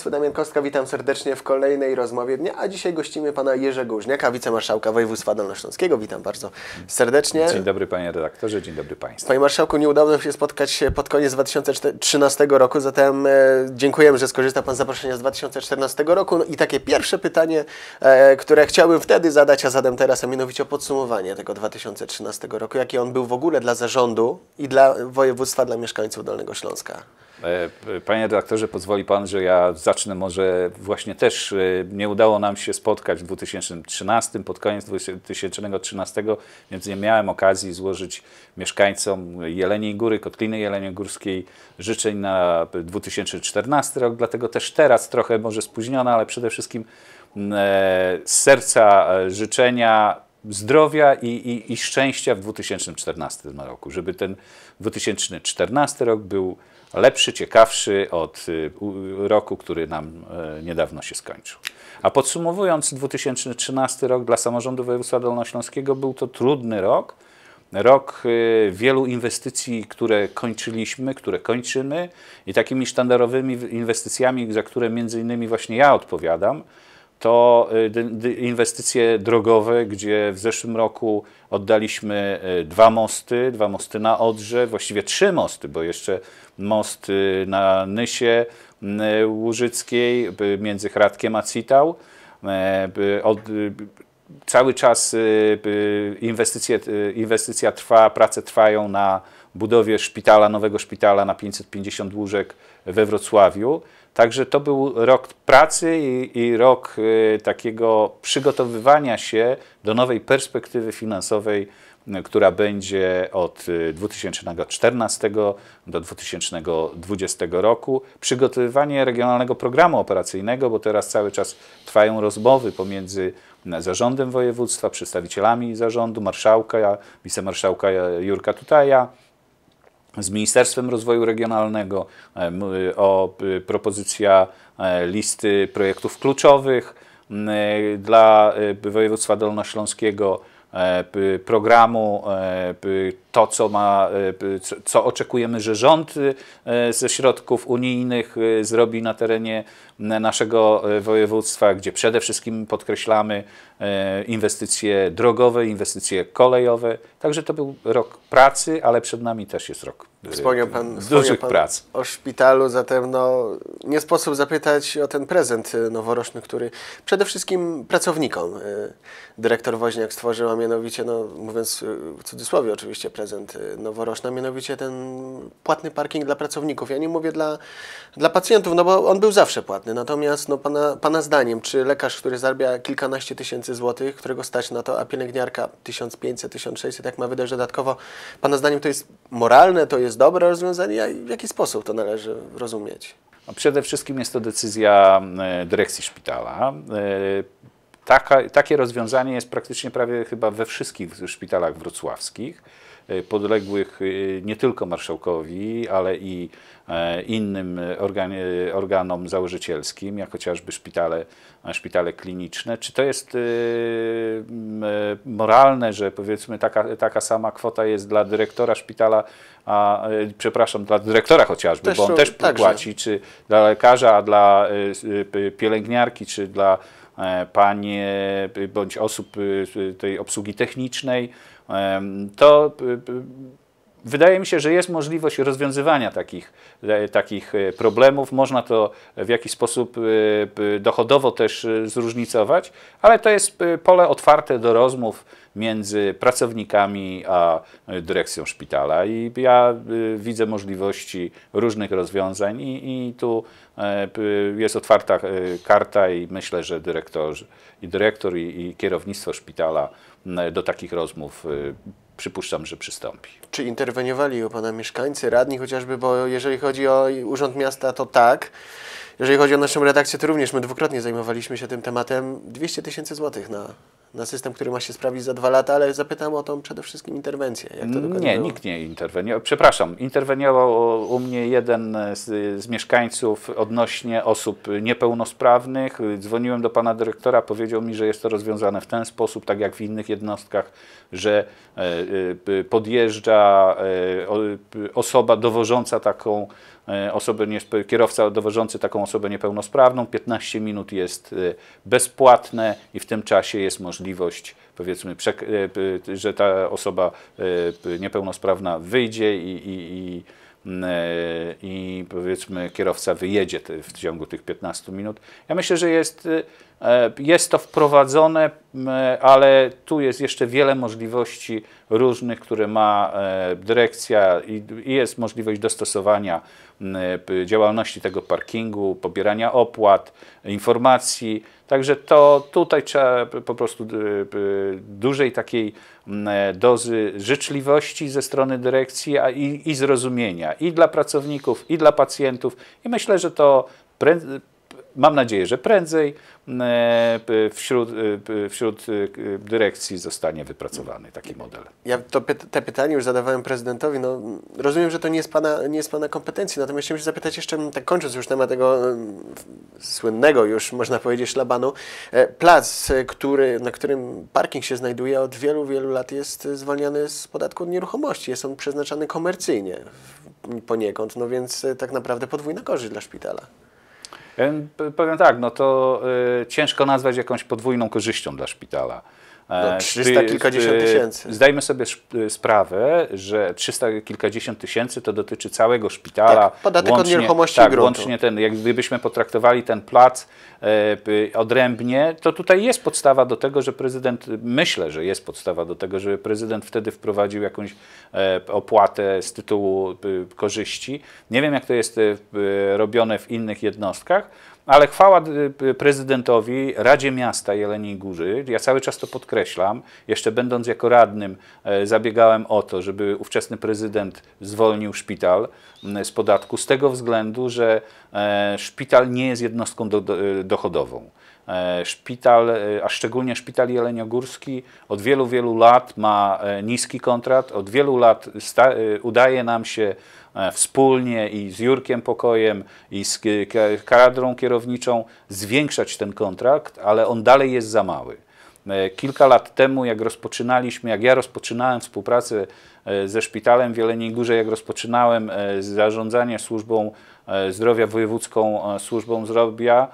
Państwu, Damian Kostka, witam serdecznie w kolejnej rozmowie dnia, a dzisiaj gościmy Pana Jerzego Żniaka, wicemarszałka województwa dolnośląskiego. Witam bardzo serdecznie. Dzień dobry Panie redaktorze, dzień dobry Państwu. Panie Marszałku, nie udało nam się spotkać pod koniec 2013 roku, zatem e, dziękujemy, że skorzysta Pan z zaproszenia z 2014 roku. No I takie pierwsze pytanie, e, które chciałbym wtedy zadać, a zadam teraz, a mianowicie o podsumowanie tego 2013 roku. Jaki on był w ogóle dla zarządu i dla województwa, dla mieszkańców Dolnego Śląska? E, panie redaktorze, pozwoli pan, że ja zacznę może właśnie też. E, nie udało nam się spotkać w 2013, pod koniec 2013, więc nie miałem okazji złożyć mieszkańcom Jeleniej Góry, Kotliny Jeleniogórskiej życzeń na 2014 rok, dlatego też teraz trochę może spóźniona, ale przede wszystkim e, z serca życzenia zdrowia i, i, i szczęścia w 2014 roku, żeby ten 2014 rok był lepszy, ciekawszy od y, roku, który nam e, niedawno się skończył. A podsumowując, 2013 rok dla samorządu województwa dolnośląskiego był to trudny rok. Rok y, wielu inwestycji, które kończyliśmy, które kończymy i takimi sztandarowymi inwestycjami, za które między innymi właśnie ja odpowiadam, to y, inwestycje drogowe, gdzie w zeszłym roku oddaliśmy y, dwa mosty, dwa mosty na Odrze, właściwie trzy mosty, bo jeszcze most y, na Nysie Łużyckiej między Hradkiem a Citał. E, cały czas inwestycje, inwestycja trwa, prace trwają na budowie szpitala, nowego szpitala na 550 łóżek we Wrocławiu. Także to był rok pracy i, i rok y, takiego przygotowywania się do nowej perspektywy finansowej, y, która będzie od 2014 y, do 2020 roku. Przygotowywanie regionalnego programu operacyjnego, bo teraz cały czas trwają rozmowy pomiędzy zarządem województwa, przedstawicielami zarządu, marszałka, wicemarszałka Jurka Tutaja, z Ministerstwem Rozwoju Regionalnego, y, o y, propozycja e, listy projektów kluczowych y, dla województwa dolnośląskiego, e, programu, e, to co, ma, co oczekujemy, że rząd ze środków unijnych zrobi na terenie naszego e, województwa, gdzie przede wszystkim podkreślamy e, inwestycje drogowe, inwestycje kolejowe. Także to był rok pracy, ale przed nami też jest rok e, wspomniał pan, dużych pan prac. O szpitalu, zatem no, nie sposób zapytać o ten prezent noworoczny, który przede wszystkim pracownikom dyrektor Woźniak stworzył, a mianowicie, no, mówiąc w cudzysłowie oczywiście, prezent noworoczny, a mianowicie ten płatny parking dla pracowników. Ja nie mówię dla, dla pacjentów, no bo on był zawsze płatny Natomiast no, pana, pana zdaniem, czy lekarz, który zarabia kilkanaście tysięcy złotych, którego stać na to, a pielęgniarka 1500, 1600, jak ma wydać dodatkowo, pana zdaniem to jest moralne, to jest dobre rozwiązanie? A w jaki sposób to należy rozumieć? No, przede wszystkim jest to decyzja e, dyrekcji szpitala. E, taka, takie rozwiązanie jest praktycznie prawie chyba we wszystkich szpitalach wrocławskich, e, podległych nie tylko marszałkowi, ale i E, innym e, organ, organom założycielskim, jak chociażby szpitale, e, szpitale kliniczne. Czy to jest moralne, że powiedzmy taka, taka sama kwota jest dla dyrektora szpitala, a, przepraszam, dla dyrektora chociażby, też, bo on też także. płaci, czy dla lekarza, a dla pielęgniarki, czy dla panie bądź osób tej obsługi technicznej, to Wydaje mi się, że jest możliwość rozwiązywania takich, e, takich e, problemów. Można to w jakiś sposób e, dochodowo też zróżnicować, ale to jest pole otwarte do rozmów między pracownikami a dyrekcją szpitala. I ja widzę możliwości różnych rozwiązań, i, i tu jest otwarta karta, i myślę, że dyrektor, i, dyrektor, i, i kierownictwo szpitala do takich rozmów przypuszczam, że przystąpi. Czy interweniowali u Pana mieszkańcy, radni chociażby, bo jeżeli chodzi o Urząd Miasta, to tak. Jeżeli chodzi o naszą redakcję, to również my dwukrotnie zajmowaliśmy się tym tematem. 200 tysięcy złotych na, na system, który ma się sprawdzić za dwa lata, ale zapytam o tą przede wszystkim interwencję. nie, było? nikt nie interweniował. Przepraszam, interweniował u mnie jeden z, z, mieszkańców odnośnie osób niepełnosprawnych. Dzwoniłem do pana dyrektora, powiedział mi, że jest to rozwiązane w ten sposób, tak jak w innych jednostkach, że e, e, podjeżdża e, osoba dowożąca taką E, osoby kierowca dowożący taką osobę niepełnosprawną, 15 minut jest e, bezpłatne i w tym czasie jest możliwość powiedzmy, e, że ta osoba niepełnosprawna wyjdzie i, i, i mm, i powiedzmy kierowca wyjedzie w ciągu tych 15 minut. Ja myślę, że jest E, jest to wprowadzone, ale tu jest jeszcze wiele możliwości różnych, które ma e, dyrekcja i jest możliwość dostosowania działalności tego parkingu, pobierania opłat, informacji. Także to tutaj trzeba po prostu dużej takiej dozy życzliwości ze strony dyrekcji a i, i zrozumienia i dla pracowników, i dla pacjentów. I myślę, że to Mam nadzieję, że prędzej e, wśród, e, wśród e, dyrekcji zostanie wypracowany taki model. Ja to te pytanie już zadawałem prezydentowi. No, rozumiem, że to nie jest, pana, nie jest pana kompetencji, natomiast chciałem się zapytać jeszcze, tak kończąc już temat tego słynnego już, można powiedzieć, szlabanu. Plac, który, na którym parking się znajduje od wielu, wielu lat jest zwalniany z podatku od nieruchomości. Jest on przeznaczany komercyjnie poniekąd, no więc tak naprawdę podwójna korzyść dla szpitala. Powiem tak, no to y, ciężko nazwać jakąś podwójną korzyścią dla szpitala. 300 no, e, kilkadziesiąt tysięcy. Zdajmy sobie sprawę, że 300 kilkadziesiąt tysięcy to dotyczy całego szpitala. Tak, podatek łącznie, od nieruchomości tak, gruntu. łącznie ten, jak gdybyśmy potraktowali ten plac e, odrębnie, to tutaj jest podstawa do tego, że prezydent, myślę, że jest podstawa do tego, żeby prezydent wtedy wprowadził jakąś e, opłatę z tytułu korzyści. Nie wiem, jak to jest e, robione w innych jednostkach, ale chwała y, prezydentowi, Radzie Miasta Jeleniej Górzy. Ja cały czas to podkreślam. Jeszcze będąc jako radnym e, zabiegałem o to, żeby ówczesny prezydent zwolnił szpital z podatku z tego względu, że e, szpital nie jest jednostką e, dochodową. Szpital, a szczególnie szpital jeleniogórski od wielu, wielu lat ma niski kontrakt. od wielu lat udaje nam się E, wspólnie i z Jurkiem Pokojem, i z kadrą kierowniczą zwiększać ten kontrakt, ale on dalej jest za mały. E, kilka lat temu, jak rozpoczynaliśmy, jak ja rozpoczynałem współpracę e, ze szpitalem w Jeleniej Górze, jak rozpoczynałem zarządzanie służbą zdrowia wojewódzką, służbą zdrowia,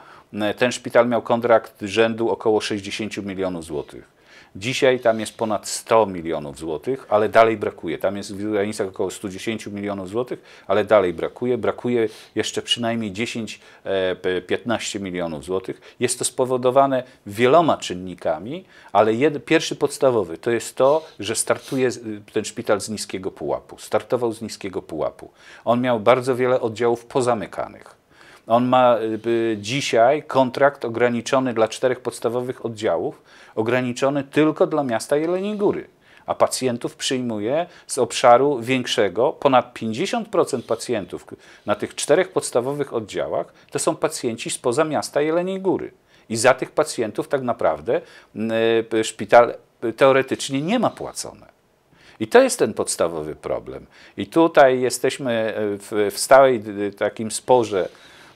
ten szpital miał kontrakt rzędu około 60 milionów złotych. Dzisiaj tam jest ponad 100 milionów złotych, ale dalej brakuje. Tam jest w granicach około 110 milionów złotych, ale dalej brakuje. Brakuje jeszcze przynajmniej 10-15 e, milionów złotych. Jest to spowodowane wieloma czynnikami, ale jed, pierwszy podstawowy to jest to, że startuje y, ten szpital z niskiego pułapu. Startował z niskiego pułapu. On miał bardzo wiele oddziałów pozamykanych. On ma y, dzisiaj kontrakt ograniczony dla czterech podstawowych oddziałów, ograniczony tylko dla miasta Jeleniej Góry a pacjentów przyjmuje z obszaru większego. Ponad 50% pacjentów na tych czterech podstawowych oddziałach to są pacjenci spoza miasta Jeleniej Góry. I za tych pacjentów tak naprawdę y, szpital y, teoretycznie nie ma płacone. I to jest ten podstawowy problem. I tutaj jesteśmy w, w stałej takim sporze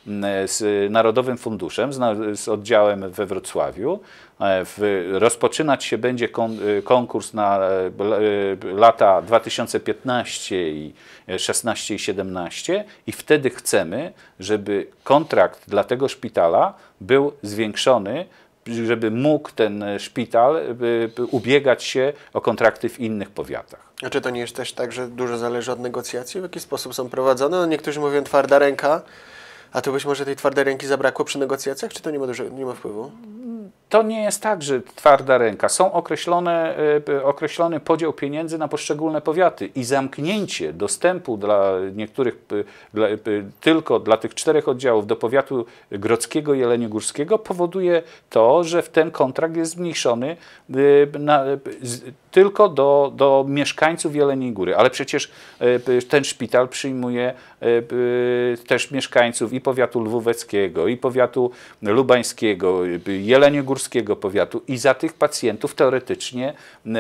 E, z Narodowym Funduszem, z, oddziałem we Wrocławiu. E, rozpoczynać się będzie e, konkurs na lata 2015 i 16 i 17 i wtedy chcemy, żeby kontrakt dla tego szpitala był zwiększony żeby mógł ten szpital ubiegać się o kontrakty w innych powiatach. A czy to nie jest też tak, że dużo zależy od negocjacji, w jaki sposób są prowadzone? No niektórzy mówią twarda ręka, a to być może tej twardej ręki zabrakło przy negocjacjach, czy to nie ma, dużo, nie ma wpływu? to nie jest tak, że twarda ręka. Są określone, e, określony podział pieniędzy na poszczególne powiaty i zamknięcie dostępu dla niektórych, e, dla, e, tylko dla tych czterech oddziałów do powiatu grodzkiego i jeleniogórskiego powoduje to, że w ten kontrakt jest zmniejszony na, tylko do, do mieszkańców Jeleniej Góry. Ale przecież ten szpital przyjmuje też mieszkańców i powiatu lwóweckiego, i powiatu lubańskiego, jeleniogórskiego, powiatu i za tych pacjentów teoretycznie e,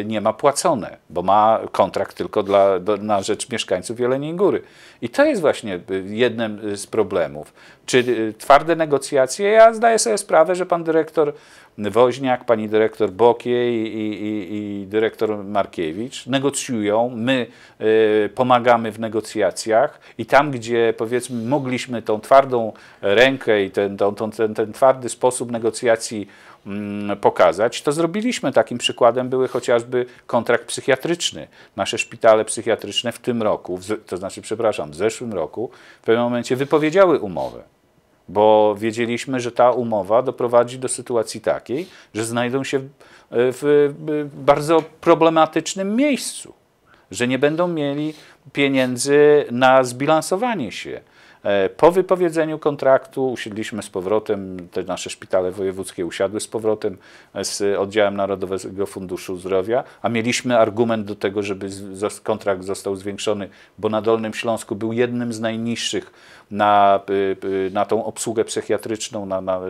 e, nie ma płacone, bo ma kontrakt tylko dla, do, na rzecz mieszkańców Jeleniej Góry. I to jest właśnie e, jednym z problemów. Czy twarde negocjacje? Ja zdaję sobie sprawę, że pan dyrektor Woźniak, pani dyrektor Bokiej i, i, i dyrektor Markiewicz negocjują, my y, pomagamy w negocjacjach i tam, gdzie powiedzmy mogliśmy tą twardą rękę i ten, tą, ten, ten twardy sposób negocjacji mm, pokazać, to zrobiliśmy. Takim przykładem były chociażby kontrakt psychiatryczny. Nasze szpitale psychiatryczne w tym roku, to znaczy, przepraszam, w zeszłym roku, w pewnym momencie wypowiedziały umowę bo wiedzieliśmy, że ta umowa doprowadzi do sytuacji takiej, że znajdą się e, w e, bardzo problematycznym miejscu, że nie będą mieli pieniędzy na zbilansowanie się, E, po wypowiedzeniu kontraktu usiedliśmy z powrotem, te nasze szpitale wojewódzkie usiadły z powrotem e, z oddziałem Narodowego Funduszu Zdrowia, a mieliśmy argument do tego, żeby kontrakt został zwiększony, bo na Dolnym Śląsku był jednym z najniższych na, e, na tą obsługę psychiatryczną, na, na,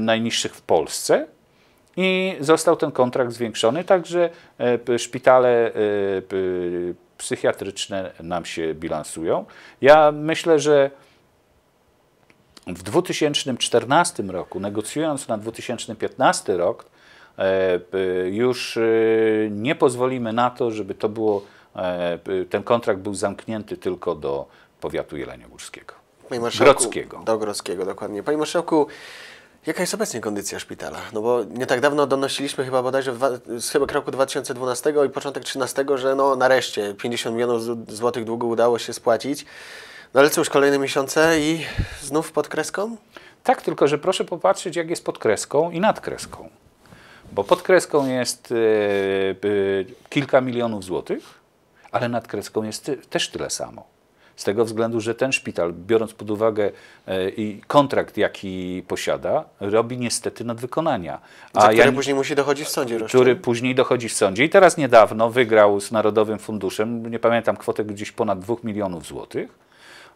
najniższych w Polsce. I został ten kontrakt zwiększony, także szpitale psychiatryczne nam się bilansują. Ja myślę, że w 2014 roku, negocjując na 2015 rok, e, już e, nie pozwolimy na to, żeby to było, e, ten kontrakt był zamknięty tylko do powiatu jeleniogórskiego. Grodzkiego. Do Grodzkiego, dokładnie. Panie Marszałku, Jaka jest obecnie kondycja szpitala? No bo nie tak dawno donosiliśmy chyba bodajże z chyba roku 2012 i początek 13, że no nareszcie 50 milionów złotych długu udało się spłacić. No ale cóż, kolejne miesiące i znów pod kreską? Tak, tylko że proszę popatrzeć jak jest pod kreską i nad kreską. Bo pod kreską jest e, e, kilka milionów złotych, ale nad kreską jest też tyle samo. Z tego względu, że ten szpital, biorąc pod uwagę e, i kontrakt, jaki posiada, robi niestety nadwykonania. A Za który ja, później musi dochodzić w sądzie roszczeń. Który później dochodzi w sądzie i teraz niedawno wygrał z Narodowym Funduszem, nie pamiętam, kwotę gdzieś ponad 2 milionów złotych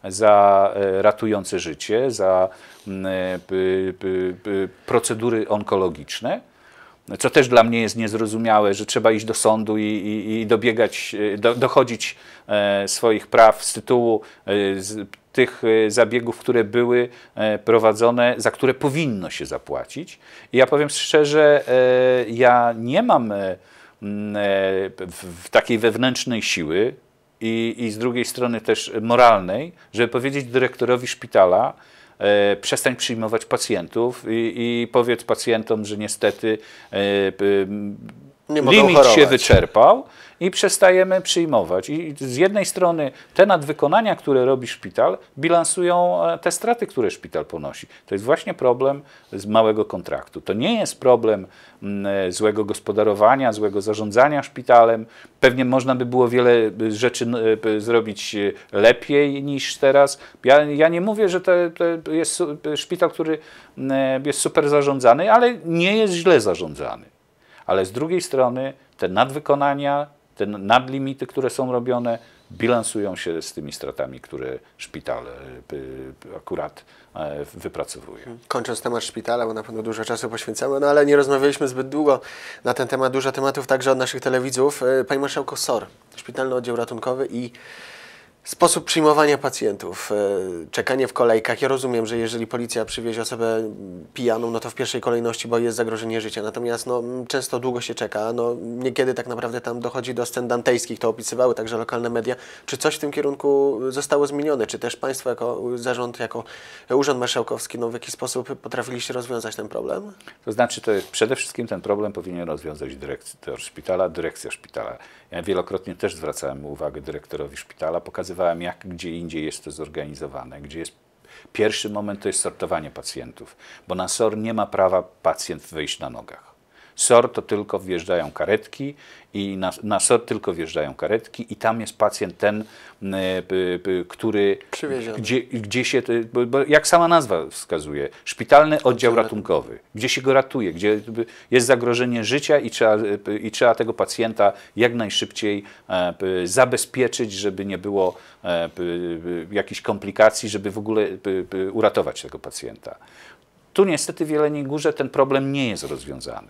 za e, ratujące życie, za mm, e, procedury onkologiczne. No, co też dla mnie jest niezrozumiałe, że trzeba iść do sądu i, i, i dobiegać, e, do, dochodzić e, swoich praw z tytułu e, z tych zabiegów, które były prowadzone, za które powinno się zapłacić. I ja powiem szczerze, ja nie mam w takiej wewnętrznej siły i, i z drugiej strony też moralnej, żeby powiedzieć dyrektorowi szpitala, E, przestań przyjmować pacjentów i, i powiedz pacjentom, że niestety e, limit się wyczerpał i przestajemy przyjmować. I z jednej strony te nadwykonania, które robi szpital, bilansują e, te straty, które szpital ponosi. To jest właśnie problem z małego kontraktu. To nie jest problem mm, e, złego gospodarowania, złego zarządzania szpitalem. Pewnie można by było wiele e, rzeczy zrobić lepiej niż teraz. Ja, ja nie mówię, że to, to jest szpital, który jest super zarządzany, ale nie jest źle zarządzany. Ale z drugiej strony te nadwykonania, te nadlimity, które są robione, bilansują się z tymi stratami, które szpital e, akurat e, wypracowuje. Mhm. Kończąc temat szpitala, bo na pewno dużo czasu poświęcamy, no ale nie rozmawialiśmy zbyt długo na ten temat, dużo tematów także od naszych telewidzów. E, panie Marszałko, SOR, Szpitalny Oddział Ratunkowy i Sposób przyjmowania pacjentów, e, czekanie w kolejkach. Ja rozumiem, że jeżeli policja przywiezie osobę pijaną, no to w pierwszej kolejności, bo jest zagrożenie życia. Natomiast no, często długo się czeka. No, niekiedy tak naprawdę tam dochodzi do scen dantejskich, to opisywały także lokalne media. Czy coś w tym kierunku zostało zmienione? Czy też Państwo jako zarząd, jako Urząd Marszałkowski no, w jakiś sposób potrafiliście rozwiązać ten problem? To znaczy, to jest, przede wszystkim ten problem powinien rozwiązać dyrektor szpitala, dyrekcja szpitala. Ja wielokrotnie też zwracałem uwagę dyrektorowi szpitala, pokazywałem pokazywałem, jak gdzie indziej jest to zorganizowane, gdzie jest Pierwszy moment to jest sortowanie pacjentów, bo na SOR nie ma prawa pacjent wyjść na nogach. SOR to tylko wjeżdżają karetki i na, na SOR tylko wjeżdżają karetki i tam jest pacjent ten, e, który, gdzie, gdzie się, e, jak sama nazwa wskazuje, szpitalny oddział ratunkowy, gdzie się go ratuje, gdzie jest zagrożenie życia i trzeba, e, i trzeba tego pacjenta jak najszybciej zabezpieczyć, żeby nie było jakichś komplikacji, żeby w ogóle uratować tego pacjenta. Tu niestety w Jeleniej Górze ten problem nie jest rozwiązany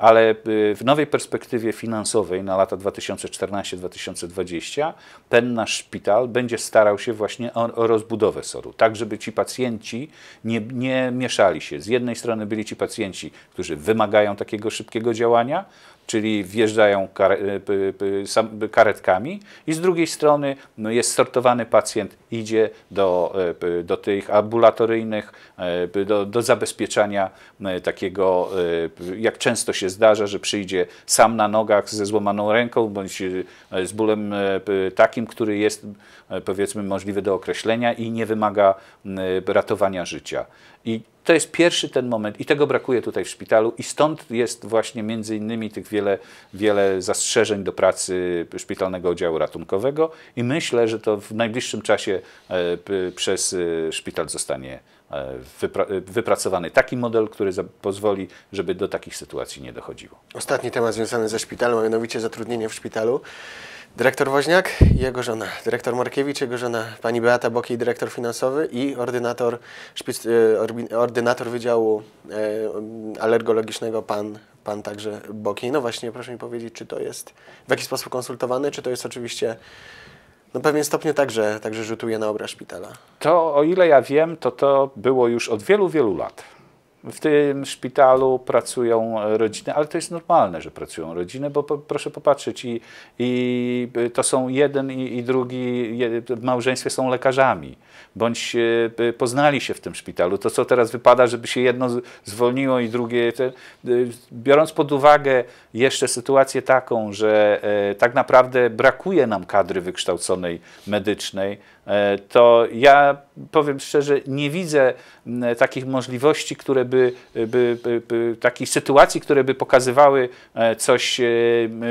ale y, w nowej perspektywie finansowej na lata 2014-2020 ten nasz szpital będzie starał się właśnie o, o, rozbudowę SOR-u, tak żeby ci pacjenci nie, nie mieszali się. Z jednej strony byli ci pacjenci, którzy wymagają takiego szybkiego działania, czyli wjeżdżają e, karetkami i z drugiej strony no, jest sortowany pacjent, idzie do, e, do tych ambulatoryjnych, e, do, do zabezpieczania takiego, jak często się zdarza, że przyjdzie sam na nogach ze złamaną ręką bądź z bólem takim, który jest powiedzmy możliwy do określenia i nie wymaga ratowania życia. I to jest pierwszy ten moment i tego brakuje tutaj w szpitalu i stąd jest właśnie między innymi tych wiele, wiele zastrzeżeń do pracy szpitalnego oddziału ratunkowego i myślę, że to w najbliższym czasie e, przez e, szpital zostanie e, wypracowany taki model, który pozwoli, żeby do takich sytuacji nie dochodziło. Ostatni temat związany ze szpitalem, a mianowicie zatrudnienie w szpitalu. Dyrektor Woźniak i jego żona, dyrektor Markiewicz, jego żona, pani Beata Bokiej, dyrektor finansowy i ordynator, szpic, e, ordynator Wydziału e, Alergologicznego, pan, pan także Bokiej. No właśnie, proszę mi powiedzieć, czy to jest w jakiś sposób konsultowane, czy to jest oczywiście no pewien stopniu także, także rzutuje na obraz szpitala. To o ile ja wiem, to to było już od wielu, wielu lat. W tym szpitalu pracują rodziny, ale to jest normalne, że pracują rodziny, bo po, proszę popatrzeć, i, i to są jeden i, i drugi, w małżeństwie są lekarzami bądź e, poznali się w tym szpitalu. To, co teraz wypada, żeby się jedno zwolniło i drugie. E, biorąc pod uwagę jeszcze sytuację taką, że e, tak naprawdę brakuje nam kadry wykształconej medycznej, to ja powiem szczerze, nie widzę takich możliwości, które by, by, by, by takich sytuacji, które by pokazywały coś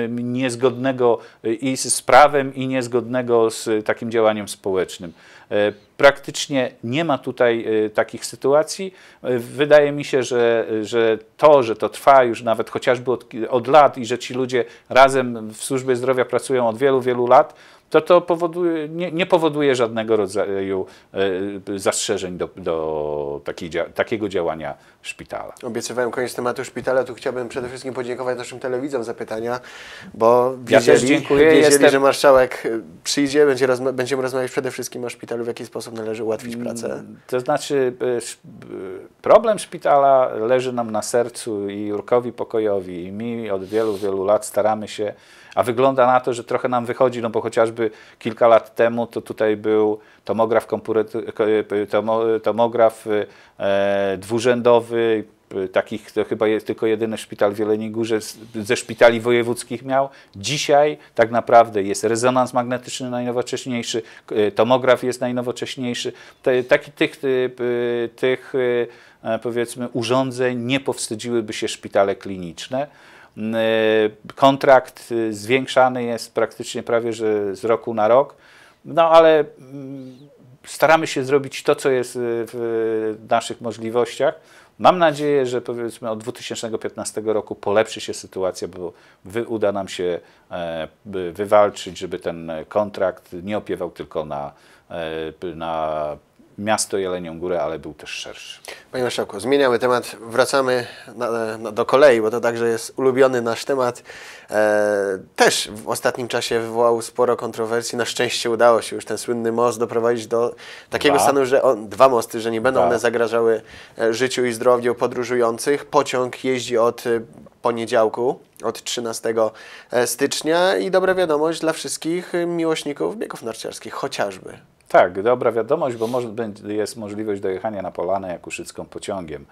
niezgodnego i z prawem, i niezgodnego z takim działaniem społecznym. E, praktycznie nie ma tutaj e, takich sytuacji. E, wydaje mi się, że, że to, że to trwa już nawet chociażby od, od lat i że ci ludzie razem w służbie zdrowia pracują od wielu, wielu lat, to to powoduje, nie, nie, powoduje żadnego rodzaju e, zastrzeżeń do, do takiej, takiego działania szpitala. Obiecywałem koniec tematu szpitala, tu chciałbym przede wszystkim podziękować naszym telewidzom za pytania, bo wiedzieli, ja dziękuję, wiedzieli jestem... że marszałek e, przyjdzie, będzie rozma będziemy rozmawiać przede wszystkim o szpitalu, w jaki sposób należy ułatwić pracę. Mm, to znaczy e, Problem szpitala leży nam na sercu i Jurkowi Pokojowi i mi od wielu, wielu lat staramy się, a wygląda na to, że trochę nam wychodzi, no bo chociażby kilka lat temu to tutaj był tomograf, tomograf e, dwurzędowy, takich to chyba jest tylko jedyny szpital w Jeleniej Górze ze szpitali wojewódzkich miał. Dzisiaj tak naprawdę jest rezonans magnetyczny najnowocześniejszy, tomograf jest najnowocześniejszy. taki tych, e, tych, tych e, E, powiedzmy urządzeń nie powstydziłyby się szpitale kliniczne. E, kontrakt e, zwiększany jest praktycznie prawie że z roku na rok, no ale mm, staramy się zrobić to, co jest w naszych możliwościach. Mam nadzieję, że powiedzmy od 2015 roku polepszy się sytuacja, bo wy, uda nam się wywalczyć, żeby ten kontrakt nie opiewał tylko na, na miasto Jelenią Górę, ale był też szerszy. Panie Marszałku, zmieniamy temat, wracamy na, na, do kolei, bo to także jest ulubiony nasz temat. E, też w ostatnim czasie wywołał sporo kontrowersji. Na szczęście udało się już ten słynny most doprowadzić do takiego dwa. stanu, że on, dwa mosty, że nie będą dwa. one zagrażały e, życiu i zdrowiu podróżujących. Pociąg jeździ od e, poniedziałku, od 13 e, stycznia i dobra wiadomość dla wszystkich miłośników biegów narciarskich, chociażby. Tak, dobra wiadomość, bo jest możliwość dojechania na Polanę Jakuszycką pociągiem.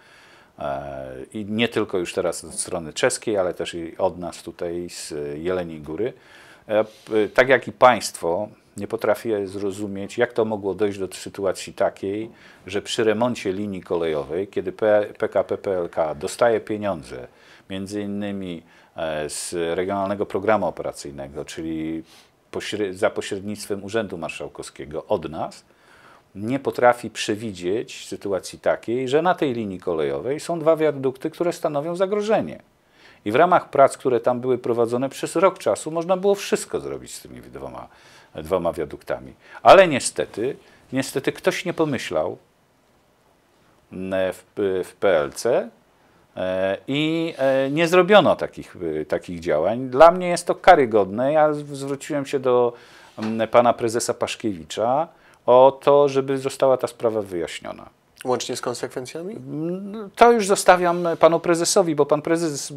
E, I nie tylko już teraz od strony czeskiej, ale też i od nas tutaj z Jeleniej Góry. E, tak jak i państwo, nie potrafię zrozumieć, jak to mogło dojść do sytuacji takiej, że przy remoncie linii kolejowej, kiedy PKP PLK dostaje pieniądze, między innymi e, z Regionalnego Programu Operacyjnego, czyli za pośrednictwem Urzędu Marszałkowskiego od nas, nie potrafi przewidzieć sytuacji takiej, że na tej linii kolejowej są dwa wiadukty, które stanowią zagrożenie. I w ramach prac, które tam były prowadzone przez rok czasu, można było wszystko zrobić z tymi dwoma, dwoma wiaduktami. Ale niestety, niestety ktoś nie pomyślał e, w, w PLC, E, I e, nie zrobiono takich, e, takich działań. Dla mnie jest to karygodne. Ja zwróciłem się do pana prezesa Paszkiewicza o to, żeby została ta sprawa wyjaśniona. Łącznie z konsekwencjami? Mm, to już zostawiam panu prezesowi, bo pan prezes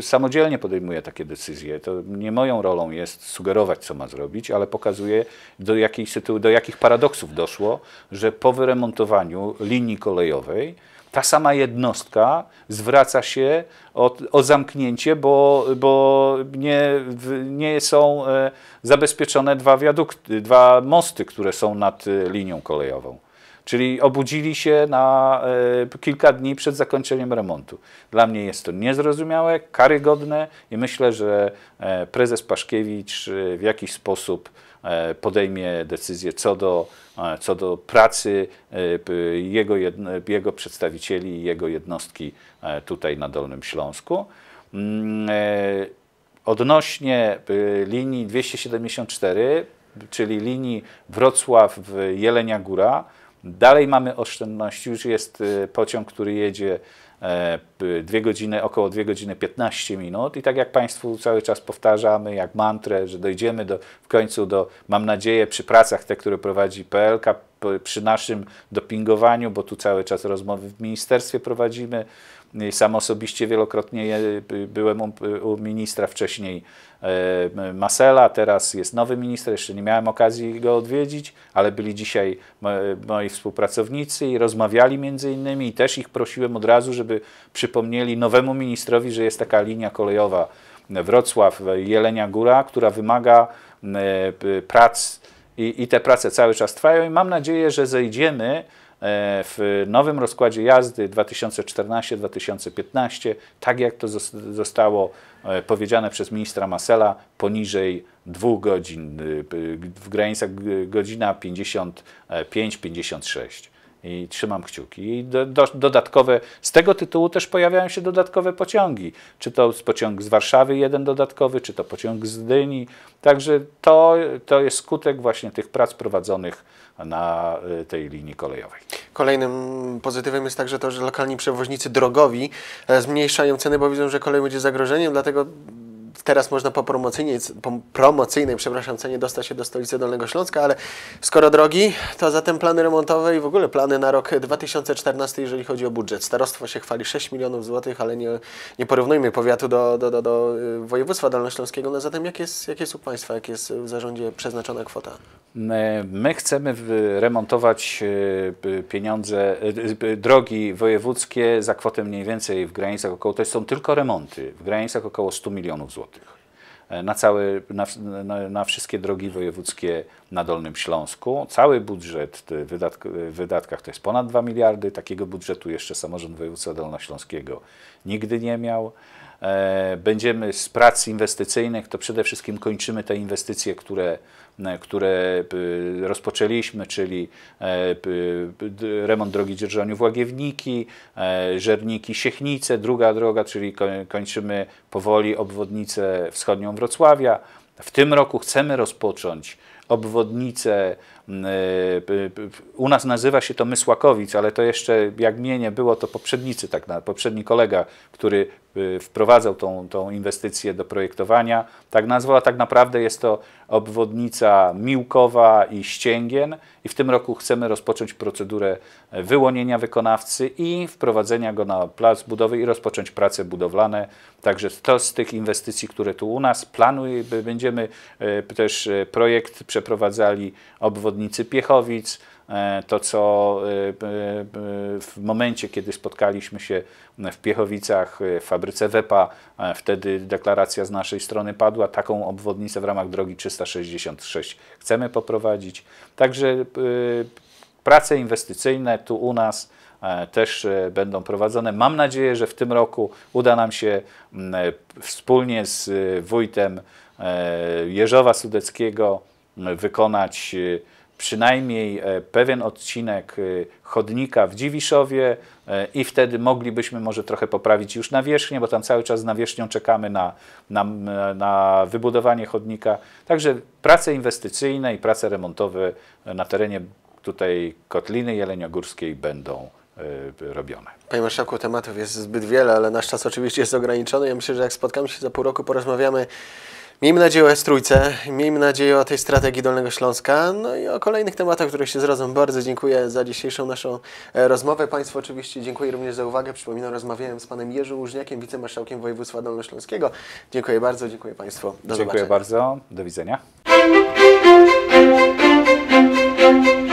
samodzielnie podejmuje takie decyzje. To nie moją rolą jest sugerować, co ma zrobić, ale pokazuje, do, jakiej, do jakich paradoksów doszło, że po wyremontowaniu linii kolejowej ta sama jednostka zwraca się o, o zamknięcie, bo, bo nie, nie są e, zabezpieczone dwa wiadukty, dwa mosty, które są nad e, linią kolejową. Czyli obudzili się na e, kilka dni przed zakończeniem remontu. Dla mnie jest to niezrozumiałe, karygodne i myślę, że prezes Paszkiewicz w jakiś sposób E, podejmie decyzję co do, e, co do pracy e, jego, jego przedstawicieli i jego jednostki tutaj na Dolnym Śląsku. Mm, odnośnie linii 274, czyli linii Wrocław-Jelenia Góra, dalej mamy oszczędności. Już jest pociąg, który jedzie E, dwie godziny, około 2 godziny 15 minut i tak jak Państwu cały czas powtarzamy, jak mantrę, że dojdziemy do, w końcu do, mam nadzieję, przy pracach te, które prowadzi PLK, przy naszym dopingowaniu, bo tu cały czas rozmowy w ministerstwie prowadzimy, sam osobiście wielokrotnie e, byłem u ministra wcześniej e, Masela, teraz jest nowy minister, jeszcze nie miałem okazji go odwiedzić, ale byli dzisiaj moi współpracownicy i rozmawiali między innymi i też ich prosiłem od razu, żeby przypomnieli nowemu ministrowi, że jest taka linia kolejowa Wrocław-Jelenia e, Góra, która wymaga prac i, i te prace cały czas trwają i mam nadzieję, że zejdziemy E, w nowym rozkładzie jazdy 2014-2015, tak jak to zostało e, powiedziane przez ministra Masela, poniżej dwóch godzin, y, w granicach y, godzina 55-56 i trzymam kciuki. I do, do, dodatkowe, z tego tytułu też pojawiają się dodatkowe pociągi. Czy to pociąg z Warszawy jeden dodatkowy, czy to pociąg z Dyni. Także to, to jest skutek właśnie tych prac prowadzonych na y, tej linii kolejowej. Kolejnym pozytywem jest także to, że lokalni przewoźnicy drogowi e, zmniejszają ceny, bo widzą, że kolej będzie zagrożeniem, dlatego teraz można po promocyjnej, po promocyjnej przepraszam, cenie dostać się do stolicy Dolnego Śląska, ale skoro drogi, to zatem plany remontowe i w ogóle plany na rok 2014, jeżeli chodzi o budżet. Starostwo się chwali 6 milionów złotych, ale nie, nie porównujmy powiatu do, do, do, do y, województwa dolnośląskiego. No zatem jak jest, jak jest u Państwa, jak jest w zarządzie przeznaczona kwota? My, my chcemy remontować y, pieniądze, y, drogi wojewódzkie za kwotę mniej więcej w granicach około, to są tylko remonty, w granicach około 100 milionów złotych. E, na, całe na, na, na, wszystkie drogi wojewódzkie na Dolnym Śląsku. Cały budżet w wydatk, wydatkach to jest ponad 2 miliardy. Takiego budżetu jeszcze samorząd województwa dolnośląskiego nigdy nie miał. E, będziemy z prac inwestycyjnych, to przede wszystkim kończymy te inwestycje, które, e, które e, rozpoczęliśmy, czyli remont drogi Dzierżoniów-Łagiewniki, Żerniki-Siechnice, druga droga, czyli kończymy powoli obwodnicę wschodnią Wrocławia. W tym roku chcemy rozpocząć obwodnicę Y, y, u nas nazywa się to Mysłakowic, ale to jeszcze, jak mnie nie było, to poprzednicy, tak poprzedni kolega, który y, wprowadzał tą, tą inwestycję do projektowania, tak nazwał, a tak naprawdę jest to obwodnica Miłkowa i Ścięgien i w tym roku chcemy rozpocząć procedurę e, wyłonienia wykonawcy i wprowadzenia go na plac budowy i rozpocząć prace budowlane. Także to z tych inwestycji, które tu u nas planujemy, będziemy e, też e, projekt przeprowadzali obwodnicy Piechowic, e, to co e, e, w momencie, kiedy spotkaliśmy się w Piechowicach, w fabryce WEPA, wtedy deklaracja z naszej strony padła, taką obwodnicę w ramach drogi 366 chcemy poprowadzić. Także prace inwestycyjne tu u nas też będą prowadzone. Mam nadzieję, że w tym roku uda nam się wspólnie z wójtem Jeżowa Sudeckiego wykonać przynajmniej e, pewien odcinek e, chodnika w Dziwiszowie e, i wtedy moglibyśmy może trochę poprawić już nawierzchnię, bo tam cały czas z nawierzchnią czekamy na, na, na wybudowanie chodnika. Także prace inwestycyjne i prace remontowe na terenie tutaj Kotliny Jeleniogórskiej będą robione. Panie Marszałku, tematów jest zbyt wiele, ale nasz czas oczywiście jest ograniczony. Ja myślę, że jak spotkamy się za pół roku, porozmawiamy Miejmy nadzieję o S-Trójce, miejmy nadzieję o tej strategii Dolnego Śląska, no i o kolejnych tematach, które się zrodzą. Bardzo dziękuję za dzisiejszą naszą e, rozmowę. Państwu oczywiście dziękuję również za uwagę. Przypominam, rozmawiałem z panem Jerzy Łużniakiem, wicemarszałkiem województwa dolnośląskiego. Dziękuję bardzo, dziękuję Państwu. Do dziękuję zobaczenia. bardzo, do widzenia.